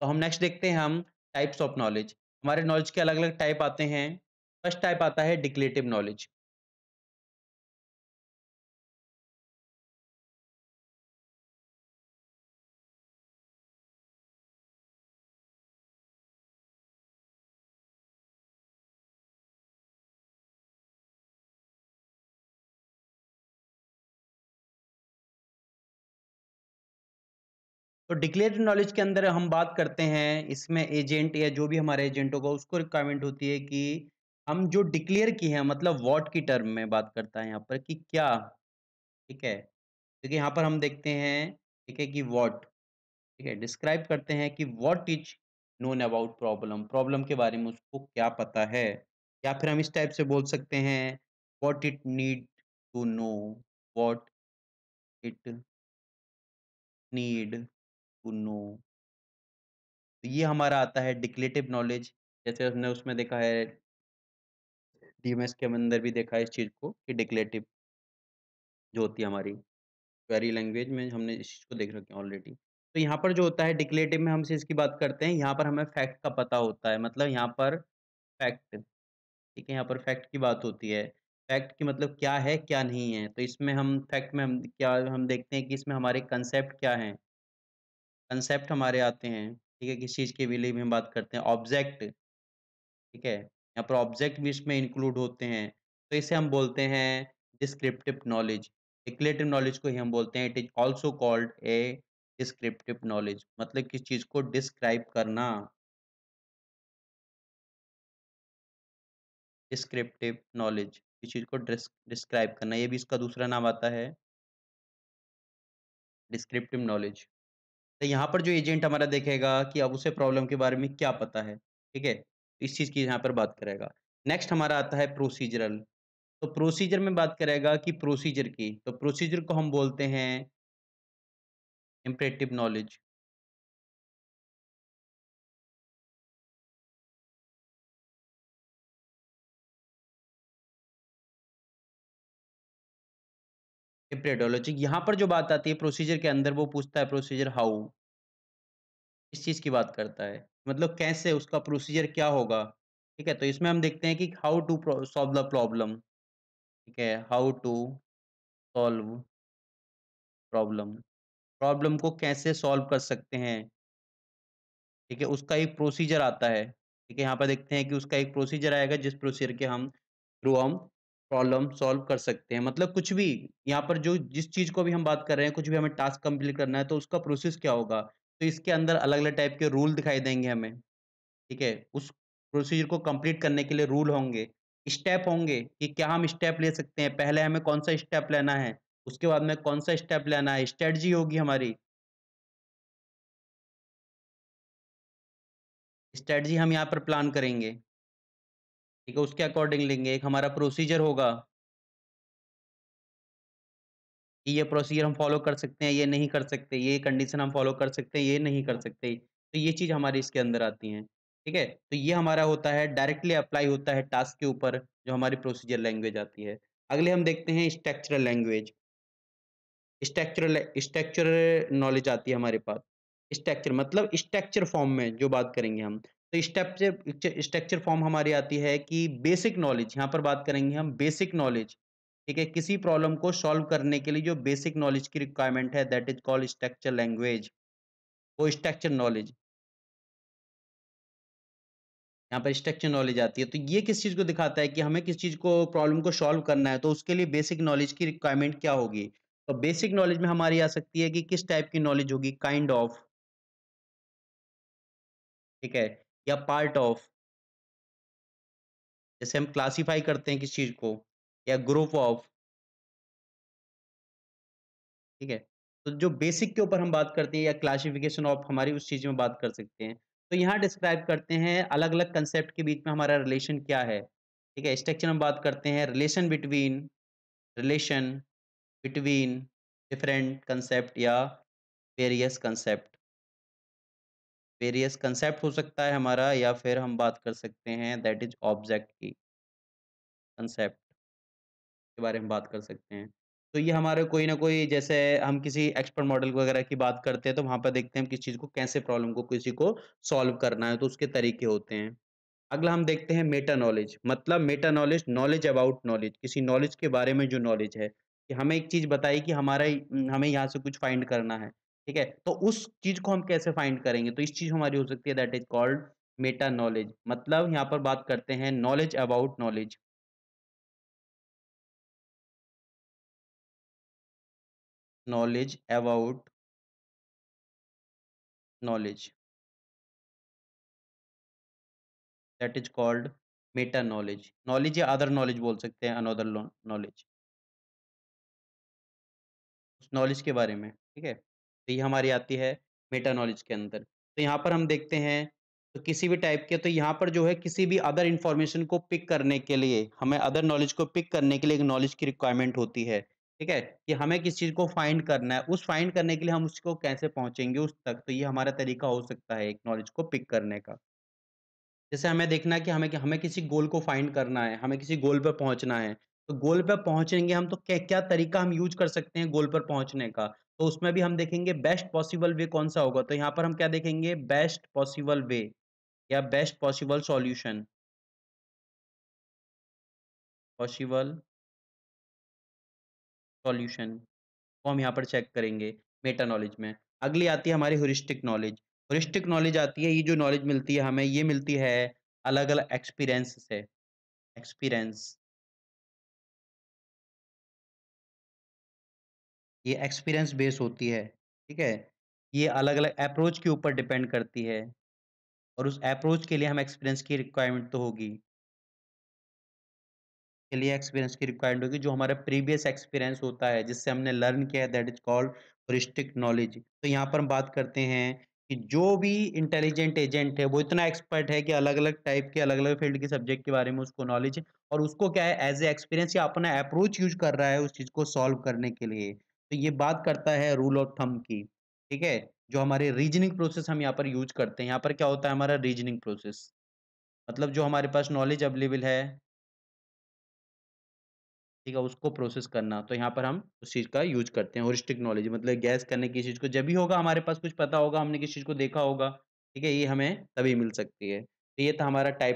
तो हम नेक्स्ट देखते हैं हम टाइप्स ऑफ नॉलेज हमारे नॉलेज के अलग अलग टाइप आते हैं फर्स्ट टाइप आता है डिक्लेटिव नॉलेज तो डिक्लेयर नॉलेज के अंदर हम बात करते हैं इसमें एजेंट या जो भी हमारे एजेंट होगा उसको रिक्वायरमेंट होती है कि हम जो डिक्लेयर की है मतलब वॉट की टर्म में बात करता है यहाँ पर कि क्या ठीक है क्योंकि यहाँ पर हम देखते हैं ठीक है कि वॉट ठीक है डिस्क्राइब करते हैं कि what is known about problem problem के बारे में उसको क्या पता है या फिर हम इस टाइप से बोल सकते हैं what it need to know what it need to know तो ये हमारा आता है डिक्लेटिव नॉलेज जैसे हमने उसमें देखा है डीएमएस के अंदर भी देखा है इस चीज़ को कि डिक्लेटिव जो होती है हमारी क्वेरी लैंग्वेज में हमने इस चीज़ को देख रखे हैं ऑलरेडी तो यहाँ पर जो होता है डिक्लेटिव में हमसे इसकी बात करते हैं यहाँ पर हमें फैक्ट का पता होता है मतलब यहाँ पर फैक्ट ठीक है यहाँ पर फैक्ट की बात होती है फैक्ट की मतलब क्या है क्या नहीं है तो इसमें हम फैक्ट में हम क्या हम देखते हैं कि इसमें हमारे कंसेप्ट क्या हैं कंसेप्ट हमारे आते हैं ठीक है किस चीज़ के विले में हम बात करते हैं ऑब्जेक्ट ठीक है यहाँ पर ऑब्जेक्ट भी इसमें इंक्लूड होते हैं तो इसे हम बोलते हैं डिस्क्रिप्टिव नॉलेज डिक्लेटिव नॉलेज को ही हम बोलते हैं it is also called a descriptive knowledge मतलब किस चीज़ को डिस्क्राइब करना डिस्क्रिप्टिव नॉलेज किस चीज़ को डिस्क्राइब करना ये भी इसका दूसरा नाम आता है डिस्क्रिप्टिव नॉलेज तो यहाँ पर जो एजेंट हमारा देखेगा कि अब उसे प्रॉब्लम के बारे में क्या पता है ठीक है इस चीज़ की यहाँ पर बात करेगा नेक्स्ट हमारा आता है प्रोसीजरल तो प्रोसीजर में बात करेगा कि प्रोसीजर की तो प्रोसीजर को हम बोलते हैं इम्परेटिव नॉलेज प्रेटोलॉजिक यहाँ पर जो बात आती है प्रोसीजर के अंदर वो पूछता है प्रोसीजर हाउ इस चीज़ की बात करता है मतलब कैसे उसका प्रोसीजर क्या होगा ठीक है तो इसमें हम देखते हैं कि how to solve the problem ठीक है how to solve problem problem को कैसे सॉल्व कर सकते हैं ठीक है उसका एक प्रोसीजर आता है ठीक है यहाँ पर देखते हैं कि उसका एक प्रोसीजर आएगा जिस प्रोसीजर के हम थ्रू हम प्रॉब्लम सॉल्व कर सकते हैं मतलब कुछ भी यहाँ पर जो जिस चीज़ को भी हम बात कर रहे हैं कुछ भी हमें टास्क कंप्लीट करना है तो उसका प्रोसेस क्या होगा तो इसके अंदर अलग अलग टाइप के रूल दिखाई देंगे हमें ठीक है उस प्रोसीजर को कंप्लीट करने के लिए रूल होंगे स्टेप होंगे कि क्या हम स्टेप ले सकते हैं पहले हमें कौन सा स्टेप लेना है उसके बाद में कौन सा स्टेप लेना है स्ट्रेटजी होगी हमारी स्ट्रेटजी हम यहाँ पर प्लान करेंगे ठीक है उसके अकॉर्डिंग लेंगे एक हमारा प्रोसीजर होगा कि ये प्रोसीजर हम फॉलो कर सकते हैं ये नहीं कर सकते ये कंडीशन हम फॉलो कर सकते हैं ये नहीं कर सकते तो ये चीज़ हमारी इसके अंदर आती है ठीक है तो ये हमारा होता है डायरेक्टली अप्लाई होता है टास्क के ऊपर जो हमारी प्रोसीजर लैंग्वेज आती है अगले हम देखते हैं structural language structural structural knowledge आती है हमारे पास स्ट्रक्चर मतलब स्ट्रक्चर फॉर्म में जो बात करेंगे हम तो स्टेप स्ट्रक्चर फॉर्म हमारी आती है कि बेसिक नॉलेज यहाँ पर बात करेंगे हम बेसिक नॉलेज ठीक है किसी प्रॉब्लम को सॉल्व करने के लिए जो बेसिक नॉलेज की रिक्वायरमेंट है that is called structure language वो स्ट्रक्चर नॉलेज यहाँ पर स्ट्रक्चर नॉलेज आती है तो ये किस चीज़ को दिखाता है कि हमें किस चीज़ को प्रॉब्लम को सॉल्व करना है तो उसके लिए बेसिक नॉलेज की रिक्वायरमेंट क्या होगी तो बेसिक नॉलेज में हमारी आ सकती है कि किस टाइप की नॉलेज होगी काइंड ऑफ ठीक है या पार्ट ऑफ जैसे हम क्लासिफाई करते हैं किस चीज को या ग्रुप ऑफ ठीक है तो जो बेसिक के ऊपर हम बात करते हैं या क्लासिफिकेशन ऑफ हमारी उस चीज में बात कर सकते हैं तो यहाँ डिस्क्राइब करते हैं अलग अलग कंसेप्ट के बीच में हमारा रिलेशन क्या है ठीक है स्ट्रक्चर हम बात करते हैं relation between relation between different concept या वेरियस कंसेप्ट वेरियस कंसेप्ट हो सकता है हमारा या फिर हम बात कर सकते हैं दैट इज ऑब्जेक्ट की कंसेप्ट के बारे में बात कर सकते हैं तो ये हमारे कोई ना कोई जैसे हम किसी एक्सपर्ट मॉडल वगैरह की बात करते हैं तो वहाँ पर देखते हैं हम किस चीज़ को कैसे प्रॉब्लम को किसी को सॉल्व करना है तो उसके तरीके होते हैं अगला हम देखते हैं मेटा नॉलेज मतलब meta knowledge knowledge about knowledge किसी नॉलेज के बारे में जो नॉलेज है कि हमें एक चीज़ बताई कि हमारा हमें यहाँ से कुछ फाइंड करना है ठीक है तो उस चीज को हम कैसे फाइंड करेंगे तो इस चीज हमारी हो सकती है that is called meta knowledge मतलब यहाँ पर बात करते हैं knowledge about knowledge knowledge about knowledge that is called meta knowledge knowledge या अदर नॉलेज बोल सकते हैं अनदर नॉलेज उस नॉलेज के बारे में ठीक है तो ये हमारी आती है मेटा नॉलेज के अंदर तो यहाँ पर हम देखते हैं तो किसी भी टाइप के तो यहाँ पर जो है किसी भी अदर इन्फॉर्मेशन को पिक करने के लिए हमें अदर नॉलेज को पिक करने के लिए एक नॉलेज की रिक्वायरमेंट होती है ठीक है कि हमें किस चीज़ को फाइंड करना है उस फाइंड करने के लिए हम उसको कैसे पहुँचेंगे उस तक तो ये हमारा तरीका हो सकता है एक नॉलेज को पिक करने का जैसे हमें देखना है कि हमें कि हमें किसी गोल को फाइंड करना है हमें किसी गोल पर पहुँचना है तो गोल पर पहुँचेंगे हम तो क्या क्या तरीका हम यूज कर सकते हैं गोल पर पहुँचने का तो उसमें भी हम देखेंगे बेस्ट पॉसिबल वे कौन सा होगा तो यहाँ पर हम क्या देखेंगे बेस्ट पॉसिबल वे या best possible solution possible solution को हम यहाँ पर चेक करेंगे मेटा नॉलेज में अगली आती है हमारी हॉरिस्टिक नॉलेज हॉरिस्टिक नॉलेज आती है ये जो नॉलेज मिलती है हमें ये मिलती है अलग अलग एक्सपीरियंस से एक्सपीरियंस ये एक्सपीरियंस बेस होती है ठीक है ये अलग अलग अप्रोच के ऊपर डिपेंड करती है और उस अप्रोच के लिए हम एक्सपीरियंस की रिक्वायरमेंट तो होगी के लिए एक्सपीरियंस की रिक्वायरमेंट होगी जो हमारा प्रीवियस एक्सपीरियंस होता है जिससे हमने लर्न किया है that is called heuristic knowledge तो यहाँ पर हम बात करते हैं कि जो भी इंटेलिजेंट एजेंट है वो इतना एक्सपर्ट है कि अलग अलग टाइप के अलग अलग फील्ड के सब्जेक्ट के बारे में उसको नॉलेज है और उसको क्या है एज ए एक्सपीरियंस या अपना अप्रोच यूज कर रहा है उस चीज़ को सॉल्व करने के लिए तो ये बात करता है रूल ऑफ थम की ठीक है जो हमारे रीजनिंग प्रोसेस हम यहाँ पर यूज करते हैं यहाँ पर क्या होता है हमारा रीजनिंग प्रोसेस मतलब जो हमारे पास नॉलेज अवेलेबल है ठीक है उसको प्रोसेस करना तो यहाँ पर हम उस चीज़ का यूज करते हैं होरिस्टिक नॉलेज मतलब गैस करने की चीज़ को जब भी होगा हमारे पास कुछ पता होगा हमने किस चीज़ को देखा होगा ठीक है ये हमें तभी मिल सकती है तो ये था हमारा टाइप